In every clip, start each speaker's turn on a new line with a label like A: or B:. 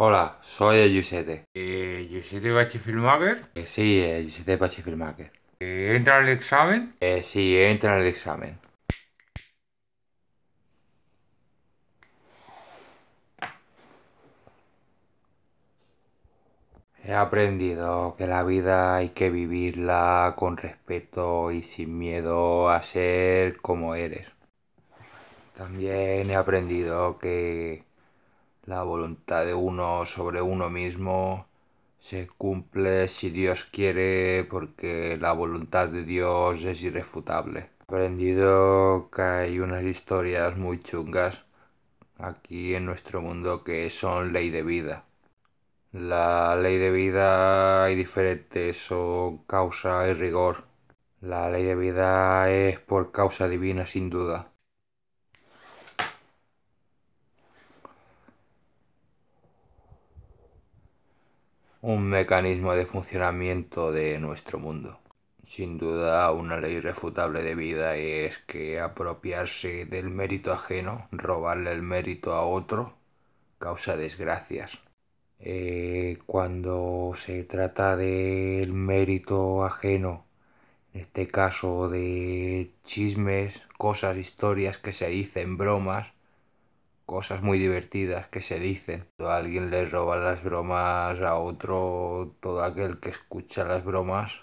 A: Hola, soy Giuseppe. Eh, ¿Giuseppe Bachifilmaker? Eh, sí, el eh, Giuseppe Bachifilmaker. Eh, ¿Entra al examen? Eh, sí, entra al examen. He aprendido que la vida hay que vivirla con respeto y sin miedo a ser como eres. También he aprendido que la voluntad de uno sobre uno mismo se cumple si Dios quiere porque la voluntad de Dios es irrefutable. He aprendido que hay unas historias muy chungas aquí en nuestro mundo que son ley de vida. La ley de vida hay diferentes, son causa y rigor. La ley de vida es por causa divina sin duda. un mecanismo de funcionamiento de nuestro mundo. Sin duda, una ley refutable de vida es que apropiarse del mérito ajeno, robarle el mérito a otro, causa desgracias. Eh, cuando se trata del mérito ajeno, en este caso de chismes, cosas, historias que se dicen, bromas, cosas muy divertidas que se dicen. Cuando alguien le roba las bromas a otro, todo aquel que escucha las bromas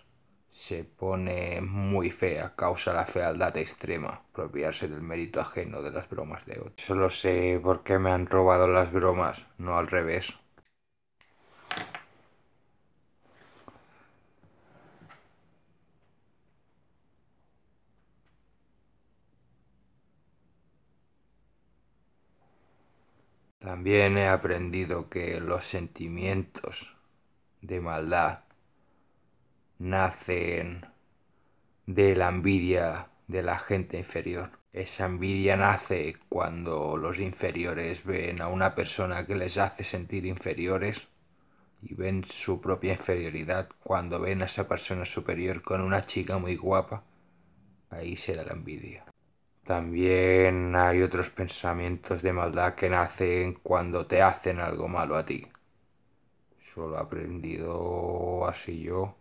A: se pone muy fea, causa la fealdad extrema, apropiarse del mérito ajeno de las bromas de otro. Solo sé por qué me han robado las bromas, no al revés. También he aprendido que los sentimientos de maldad nacen de la envidia de la gente inferior. Esa envidia nace cuando los inferiores ven a una persona que les hace sentir inferiores y ven su propia inferioridad. Cuando ven a esa persona superior con una chica muy guapa, ahí se da la envidia. También hay otros pensamientos de maldad que nacen cuando te hacen algo malo a ti. Solo he aprendido así yo.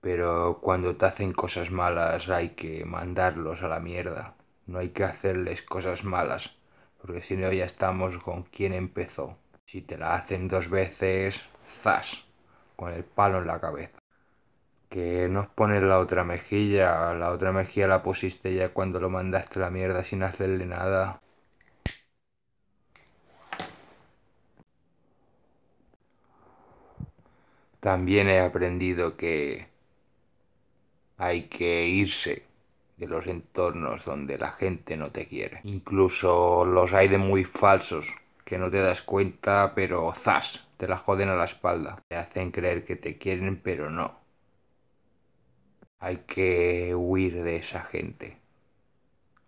A: Pero cuando te hacen cosas malas hay que mandarlos a la mierda. No hay que hacerles cosas malas. Porque si no ya estamos con quien empezó. Si te la hacen dos veces, zas, con el palo en la cabeza que nos pones la otra mejilla, la otra mejilla la pusiste ya cuando lo mandaste a la mierda sin hacerle nada. También he aprendido que hay que irse de los entornos donde la gente no te quiere. Incluso los hay de muy falsos, que no te das cuenta, pero zas, te la joden a la espalda. Te hacen creer que te quieren, pero no. Hay que huir de esa gente.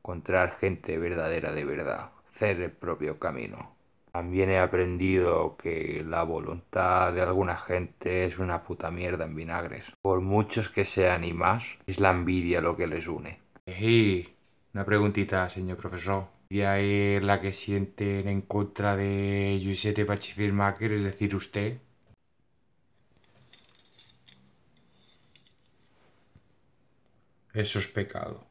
A: Encontrar gente verdadera de verdad. Hacer el propio camino. También he aprendido que la voluntad de alguna gente es una puta mierda en vinagres. Por muchos que sean y más, es la envidia lo que les une. Y una preguntita, señor profesor. ¿Y es la que sienten en contra de Giuseppe Pachifirmaker, es decir, usted? Eso es pecado.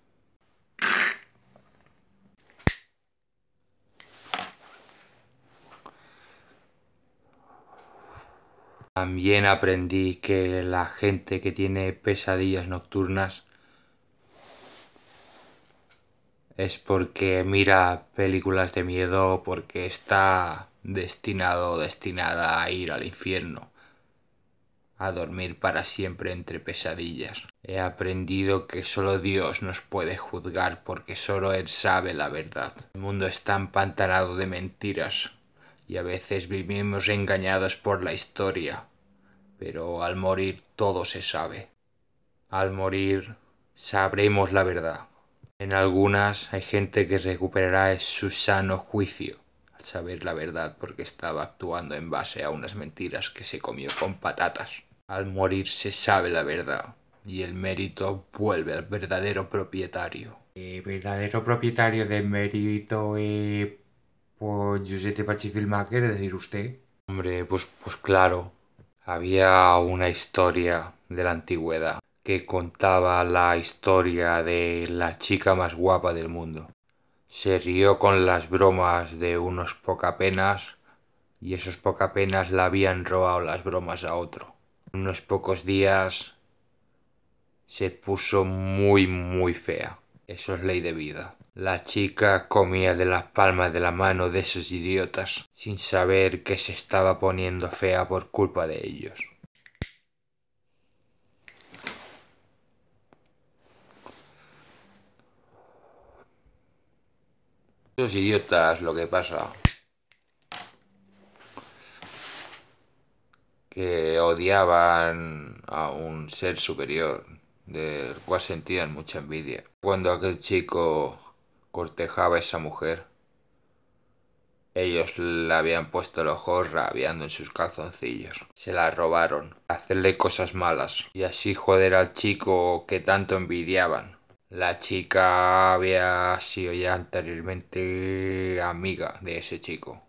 A: También aprendí que la gente que tiene pesadillas nocturnas es porque mira películas de miedo, porque está destinado o destinada a ir al infierno a dormir para siempre entre pesadillas. He aprendido que solo Dios nos puede juzgar porque solo Él sabe la verdad. El mundo está empantanado de mentiras y a veces vivimos engañados por la historia, pero al morir todo se sabe. Al morir sabremos la verdad. En algunas hay gente que recuperará su sano juicio al saber la verdad porque estaba actuando en base a unas mentiras que se comió con patatas. Al morir se sabe la verdad y el mérito vuelve al verdadero propietario. El verdadero propietario del mérito es eh, pues Giuseppe Pachifilma, quiere decir usted. Hombre, pues, pues, claro. Había una historia de la antigüedad que contaba la historia de la chica más guapa del mundo. Se rió con las bromas de unos poca penas y esos poca penas la habían robado las bromas a otro unos pocos días se puso muy muy fea. Eso es ley de vida. La chica comía de las palmas de la mano de esos idiotas, sin saber que se estaba poniendo fea por culpa de ellos. Esos idiotas, lo que pasa. que odiaban a un ser superior, del cual sentían mucha envidia. Cuando aquel chico cortejaba a esa mujer, ellos le habían puesto los ojo rabiando en sus calzoncillos. Se la robaron, hacerle cosas malas y así joder al chico que tanto envidiaban. La chica había sido ya anteriormente amiga de ese chico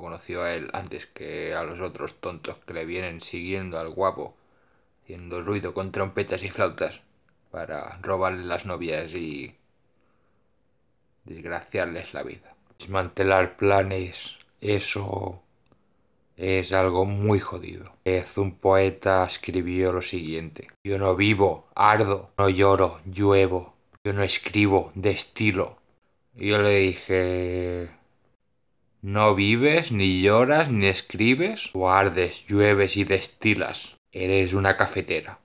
A: conoció a él antes que a los otros tontos que le vienen siguiendo al guapo, haciendo ruido con trompetas y flautas para robarle las novias y desgraciarles la vida. Desmantelar planes, eso es algo muy jodido. Es un poeta escribió lo siguiente. Yo no vivo, ardo, no lloro, lluevo. Yo no escribo de estilo. yo le dije, no vives, ni lloras, ni escribes, o ardes, llueves y destilas. Eres una cafetera.